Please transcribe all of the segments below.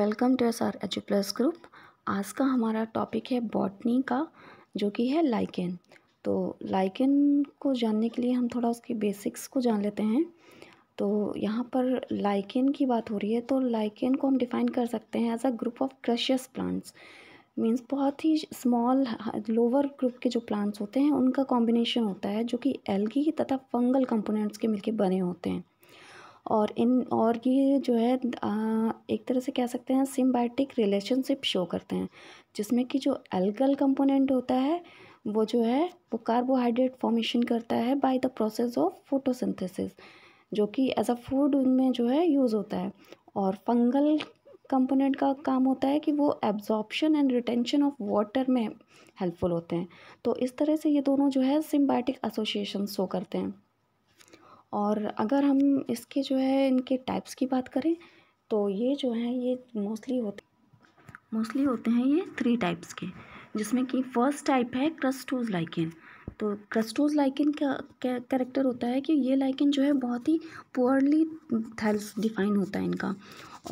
welcome to S R H plus group आज का हमारा टॉपिक है बॉटनी का जो कि है लाइकेन तो लाइकेन को जानने के लिए हम थोड़ा उसके बेसिक्स को जान लेते हैं तो यहाँ पर लाइकेन की बात हो रही है तो लाइकेन को हम डिफ़ाइन कर सकते हैं एज अ ग्रुप ऑफ क्रशियस प्लांट्स मीन्स बहुत ही स्मॉल लोअर ग्रुप के जो प्लांट्स होते हैं उनका कॉम्बिनेशन होता है जो कि एल्गी तथा फंगल कंपोनेंट्स के मिलकर बने होते हैं और इन और ये जो है एक तरह से कह सकते हैं सिम्बाइटिक रिलेशनशिप शो करते हैं जिसमें कि जो एल्कल कंपोनेंट होता है वो जो है वो कार्बोहाइड्रेट फॉर्मेशन करता है by the process of photosynthesis जो कि एज अ फूड उनमें जो है यूज़ होता है और फंगल कंपोनेंट का काम होता है कि वो absorption and retention of water में हेल्पफुल होते हैं तो इस तरह से ये दोनों जो है सिम्बायटिक एसोसिएशन शो करते हैं और अगर हम इसके जो है इनके टाइप्स की बात करें तो ये जो है ये मोस्टली होते मोस्टली होते हैं ये थ्री टाइप्स के जिसमें कि फर्स्ट टाइप है क्रस्टूज लाइकिन तो क्रस्टोज लाइकिन का कैरेक्टर होता है कि ये लाइकिन जो है बहुत ही पुअरली थैल्स डिफाइन होता है इनका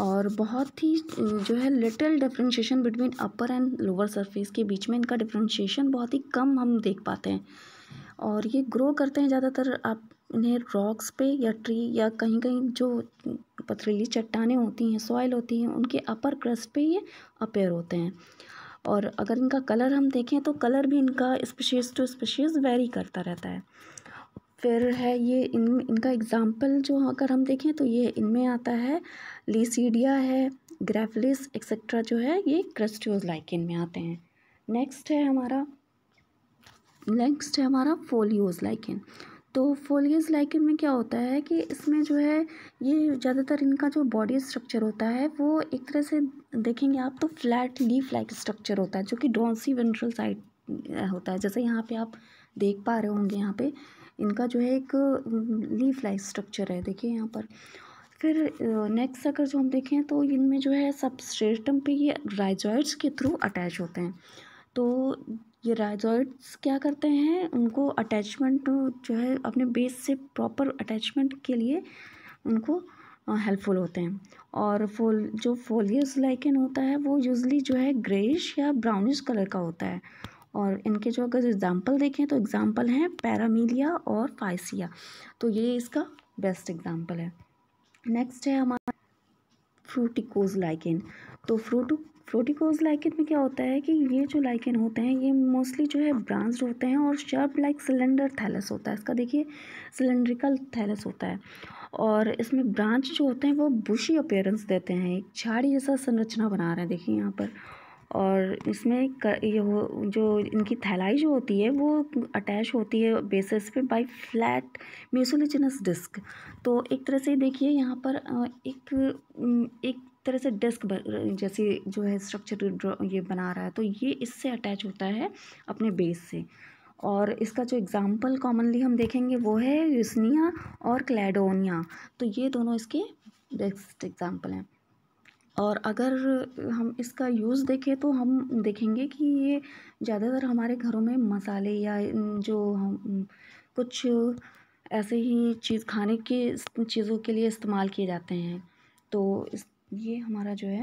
और बहुत ही जो है little differentiation between upper and lower surface के बीच में इनका डिफ्रेंशिएशन बहुत ही कम हम देख पाते हैं और ये ग्रो करते हैं ज़्यादातर आप इन्हें रॉक्स पे या ट्री या कहीं कहीं जो पथरीली चट्टाने होती हैं सॉइल होती हैं उनके अपर क्रस्ट पे ये अपेयर होते हैं और अगर इनका कलर हम देखें तो कलर भी इनका स्पीशीज़ टू स्पीशीज़ वेरी करता रहता है फिर है ये इन इनका एग्ज़ाम्पल जो अगर हम देखें तो ये इनमें आता है लीसीडिया है ग्रेफलिस एक्सेट्रा जो है ये क्रस्ट्यूज लाइक इनमें आते हैं नेक्स्ट है हमारा नेक्स्ट है हमारा फोलियोज लाइकिन तो फोलियस लाइकिन में क्या होता है कि इसमें जो है ये ज़्यादातर इनका जो बॉडी स्ट्रक्चर होता है वो एक तरह से देखेंगे आप तो फ्लैट लीफ लाइक स्ट्रक्चर होता है जो कि डोंसी वेंट्रल साइड होता है जैसे यहाँ पे आप देख पा रहे होंगे यहाँ पे इनका जो है एक लीफ लाइक स्ट्रक्चर है देखिए यहाँ पर फिर नेक्स्ट अगर जो हम देखें तो इनमें जो है सबस्ट्रेटम पर ये राइजॉइड्स के थ्रू अटैच होते हैं तो ये राइजॉइड्स क्या करते हैं उनको अटैचमेंट जो है अपने बेस से प्रॉपर अटैचमेंट के लिए उनको हेल्पफुल होते हैं और फोल जो फोलियस लाइकन होता है वो यूजली जो है ग्रेइश या ब्राउनिश कलर का होता है और इनके जो अगर एग्ज़ाम्पल देखें तो एग्ज़ाम्पल हैं पैरामीलिया और फाइसिया तो ये इसका बेस्ट एग्ज़ाम्पल है नेक्स्ट है हमारा फ्रूटिकोज लाइकिन तो फ्रूट फ्रूटिकोज लाइकिन में क्या होता है कि ये जो लाइकिन होते हैं ये मोस्टली जो है ब्रांच होते हैं और शर्प लाइक सिलेंडर थैलस होता है इसका देखिए सिलेंड्रिकल थैलस होता है और इसमें ब्रांच जो होते हैं वो बुशी अपेयरेंस देते हैं एक झाड़ी जैसा संरचना बना रहे हैं देखिए यहाँ पर और इसमें हो जो इनकी थैलाई जो होती है वो अटैच होती है बेसिस पे बाय फ्लैट म्यूसिलिजनस डिस्क तो एक तरह से देखिए यहाँ पर एक एक तरह से डिस्क जैसे जो है स्ट्रक्चर ये बना रहा है तो ये इससे अटैच होता है अपने बेस से और इसका जो एग्ज़ाम्पल कॉमनली हम देखेंगे वो है यूसनिया और क्लैडोनिया तो ये दोनों इसके बेस्ट एग्ज़ाम्पल हैं और अगर हम इसका यूज़ देखें तो हम देखेंगे कि ये ज़्यादातर हमारे घरों में मसाले या जो हम कुछ ऐसे ही चीज़ खाने के चीज़ों के लिए इस्तेमाल किए जाते हैं तो इस ये हमारा जो है